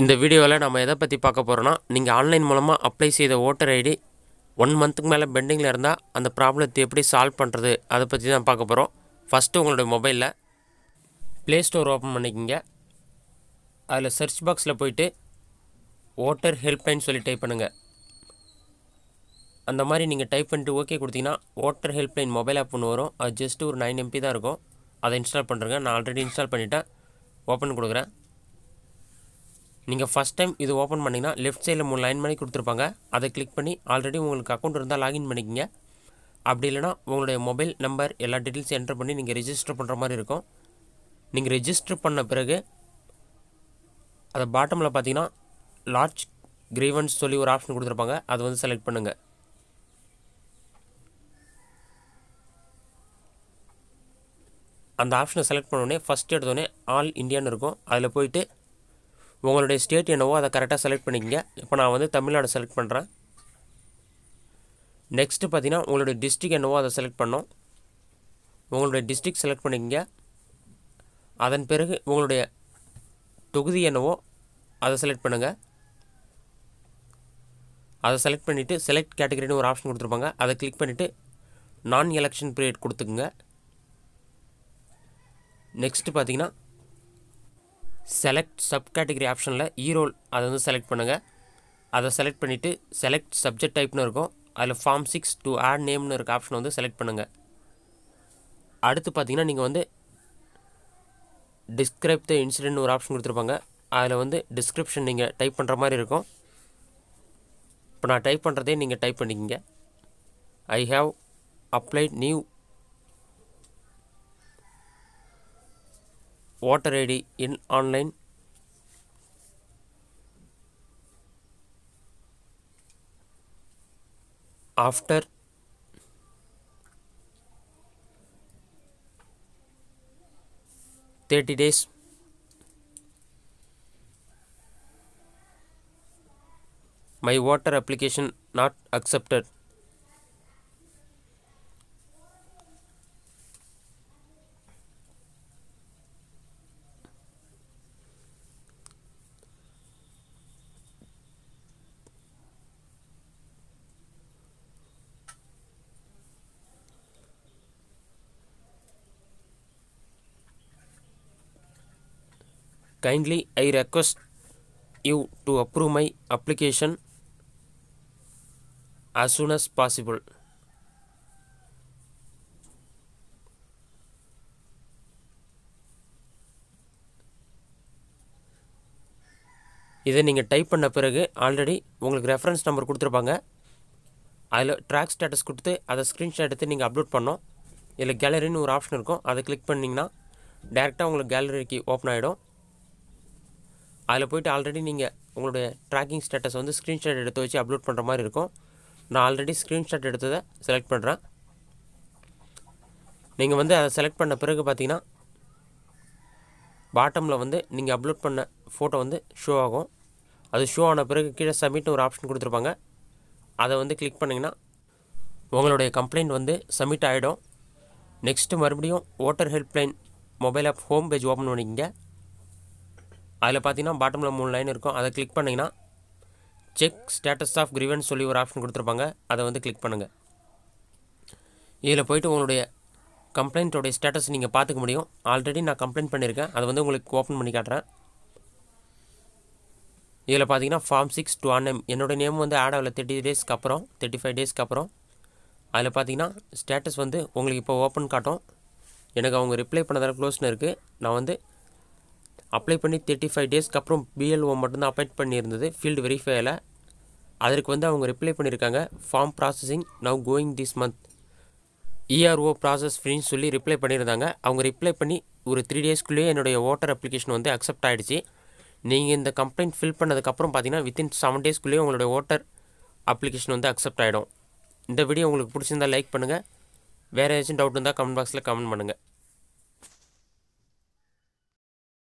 இந்த வீடியோவில் நம்ம எதை பற்றி பார்க்க போகிறோன்னா நீங்கள் ஆன்லைன் மூலமாக அப்ளை செய்த ஓட்டர் ஐடி ஒன் மந்த்துக்கு மேலே பெண்டிங்கில் இருந்தால் அந்த ப்ராப்ளத்தை எப்படி சால்வ் பண்ணுறது அதை பற்றி தான் பார்க்க போகிறோம் ஃபஸ்ட்டு உங்களுடைய மொபைலில் ப்ளே ஸ்டோர் ஓப்பன் பண்ணிக்கிங்க அதில் சர்ச் பாக்ஸில் போயிட்டு ஓட்டர் ஹெல்ப்லைன் சொல்லி டைப் பண்ணுங்கள் அந்த மாதிரி நீங்கள் டைப் பண்ணிட்டு ஓகே கொடுத்தீங்கன்னா ஓட்டர் ஹெல்ப்லைன் மொபைல் ஆப் ஒன்று வரும் அது ஜஸ்ட்டு ஒரு நைன் எம்பி தான் இருக்கும் அதை இன்ஸ்டால் பண்ணுறேங்க நான் ஆல்ரெடி இன்ஸ்டால் பண்ணிவிட்டேன் ஓப்பன் கொடுக்குறேன் நீங்கள் ஃபஸ்ட் டைம் இது ஓப்பன் பண்ணிங்கன்னா லெஃப்ட் சைடில் மூணு லைன் பண்ணி கொடுத்துருப்பாங்க அதை கிளிக் பண்ணி ஆல்ரெடி உங்களுக்கு அக்கௌண்ட் இருந்தால் லாகின் பண்ணிக்கிங்க அப்படி இல்லைனா உங்களுடைய மொபைல் நம்பர் எல்லா டீட்டெயில்ஸும் என்டர் பண்ணி நீங்கள் ரெஜிஸ்டர் பண்ணுற மாதிரி இருக்கும் நீங்கள் ரெஜிஸ்டர் பண்ண பிறகு அதை பாட்டமில் பார்த்தீங்கன்னா லார்ஜ் கிரீவன்ஸ் சொல்லி ஒரு ஆப்ஷன் கொடுத்துருப்பாங்க அதை வந்து செலக்ட் பண்ணுங்கள் அந்த ஆப்ஷனை செலக்ட் பண்ணோடனே ஃபஸ்ட் எடுத்தோடனே ஆல் இண்டியான்னு இருக்கும் அதில் போயிட்டு உங்களுடைய ஸ்டேட் என்னவோ அதை கரெக்டாக செலக்ட் பண்ணிக்கங்க இப்போ நான் வந்து தமிழ்நாடு செலக்ட் பண்ணுறேன் நெக்ஸ்ட்டு பார்த்தீங்கன்னா உங்களுடைய டிஸ்ட்ரிக் என்னவோ அதை செலக்ட் பண்ணோம் உங்களுடைய டிஸ்ட்ரிக் செலக்ட் பண்ணிக்கங்க அதன் பிறகு உங்களுடைய தொகுதி என்னவோ அதை செலக்ட் பண்ணுங்கள் அதை செலக்ட் பண்ணிவிட்டு செலக்ட் கேட்டகரின்னு ஒரு ஆப்ஷன் கொடுத்துருப்பாங்க அதை கிளிக் பண்ணிவிட்டு நான் எலெக்ஷன் பீரியட் கொடுத்துக்குங்க நெக்ஸ்ட்டு பார்த்தீங்கன்னா செலக்ட் சப் கேட்டகரி ஆப்ஷனில் ஈரோல் அதை வந்து செலக்ட் பண்ணுங்கள் அதை செலக்ட் பண்ணிவிட்டு செலக்ட் சப்ஜெக்ட் டைப்னு இருக்கும் அதில் ஃபார்ம் சிக்ஸ் டூ ஆட் நேம்னு இருக்க ஆப்ஷனை வந்து செலக்ட் பண்ணுங்கள் அடுத்து பார்த்தீங்கன்னா நீங்கள் வந்து டிஸ்கிரைப் த இன்சிடென்ட்னு ஒரு ஆப்ஷன் கொடுத்துருப்பாங்க அதில் வந்து டிஸ்கிரிப்ஷன் நீங்கள் டைப் பண்ணுற மாதிரி இருக்கும் இப்போ நான் டைப் பண்ணுறதே நீங்கள் டைப் பண்ணிக்கிங்க I have applied new Water ID in online after thirty days my water application not accepted kindly I request you to approve my application as soon as possible. இதை நீங்கள் டைப் பண்ண பிறகு already உங்களுக்கு reference number கொடுத்துருப்பாங்க அதில் track status கொடுத்து அதை screenshot எடுத்து நீங்கள் அப்லோட் பண்ணோம் இதில் கேலரின்னு ஒரு ஆப்ஷன் இருக்கும் அதை கிளிக் பண்ணிங்கன்னா டேரெக்டாக உங்களுக்கு கேலரிக்கு ஓப்பன் ஆகிடும் அதில் போய்ட்டு ஆல்ரெடி நீங்கள் உங்களுடைய ட்ராக்கிங் ஸ்டேட்டஸ் வந்து ஸ்க்ரீன்ஷாட் எடுத்து வச்சு அப்லோட் பண்ணுற மாதிரி இருக்கும் நான் ஆல்ரெடி ஸ்க்ரீன்ஷாட் எடுத்ததை செலக்ட் பண்ணுறேன் நீங்கள் வந்து அதை செலக்ட் பண்ண பிறகு பார்த்தீங்கன்னா பாட்டமில் வந்து நீங்கள் அப்லோட் பண்ண ஃபோட்டோ வந்து ஷோ ஆகும் அது ஷோ ஆன பிறகு கீழே சப்மிட்னு ஒரு ஆப்ஷன் கொடுத்துருப்பாங்க அதை வந்து கிளிக் பண்ணிங்கன்னா உங்களுடைய கம்ப்ளைண்ட் வந்து சப்மிட் ஆகிடும் நெக்ஸ்ட்டு மறுபடியும் voter helpline mobile app home page open பண்ணிக்கங்க அதில் பார்த்தீங்கன்னா பாட்டமில் மூணு லைன் இருக்கும் அதை கிளிக் பண்ணிங்கன்னா செக் ஸ்டேட்டஸ் ஆஃப் கிரிவன்ஸ் சொல்லி ஒரு ஆப்ஷன் கொடுத்துருப்பாங்க அதை வந்து கிளிக் பண்ணுங்கள் இதில் போய்ட்டு உங்களுடைய கம்ப்ளைண்ட்டோடைய ஸ்டேட்டஸ் நீங்கள் பார்த்துக்க முடியும் ஆல்ரெடி நான் கம்ப்ளைண்ட் பண்ணியிருக்கேன் அதை வந்து உங்களுக்கு ஓப்பன் பண்ணி காட்டுறேன் இதில் பார்த்தீங்கன்னா form six to on M என்னோடய நேம் வந்து ஆட் ஆகல தேர்ட்டி டேஸ்க்கு அப்புறம் தேர்ட்டி ஃபைவ் டேஸ்க்கு அப்புறம் அதில் பார்த்தீங்கன்னா ஸ்டேட்டஸ் வந்து உங்களுக்கு இப்போ ஓப்பன் காட்டும் எனக்கு அவங்க ரிப்ளை பண்ணதால் க்ளோஸ்னு இருக்குது நான் வந்து அப்ளை பண்ணி தேர்ட்டி ஃபைவ் டேஸ்க்கு அப்புறம் பிஎல்ஓ மட்டும்தான் அப்பாயிண்ட் பண்ணியிருந்தது ஃபீல்டு வெரிஃபையில் அதற்கு வந்து அவங்க ரிப்ளை பண்ணியிருக்காங்க form processing now going this month ERO process ஃப்ரீன்னு சொல்லி ரிப்ளை பண்ணியிருந்தாங்க அவங்க ரிப்ளை பண்ணி ஒரு த்ரீ டேஸ்க்குள்ளேயே என்னுடைய ஓட்டர் அப்ளிகேஷன் வந்து அக்செப்ட் ஆகிடுச்சு நீங்கள் இந்த கம்ப்ளைண்ட் ஃபில் பண்ணதுக்கப்புறம் பார்த்தீங்கன்னா வித்தின் செவன் டேஸ்க்குள்ளேயே உங்களுடைய ஓட்டர் அப்ளிகேஷன் வந்து அக்செப்ட் ஆகிடும் இந்த வீடியோ உங்களுக்கு பிடிச்சிருந்தால் லைக் பண்ணுங்கள் வேறு ஏதாச்சும் டவுட் இருந்தால் கமெண்ட் பாக்ஸில் கமெண்ட் பண்ணுங்கள்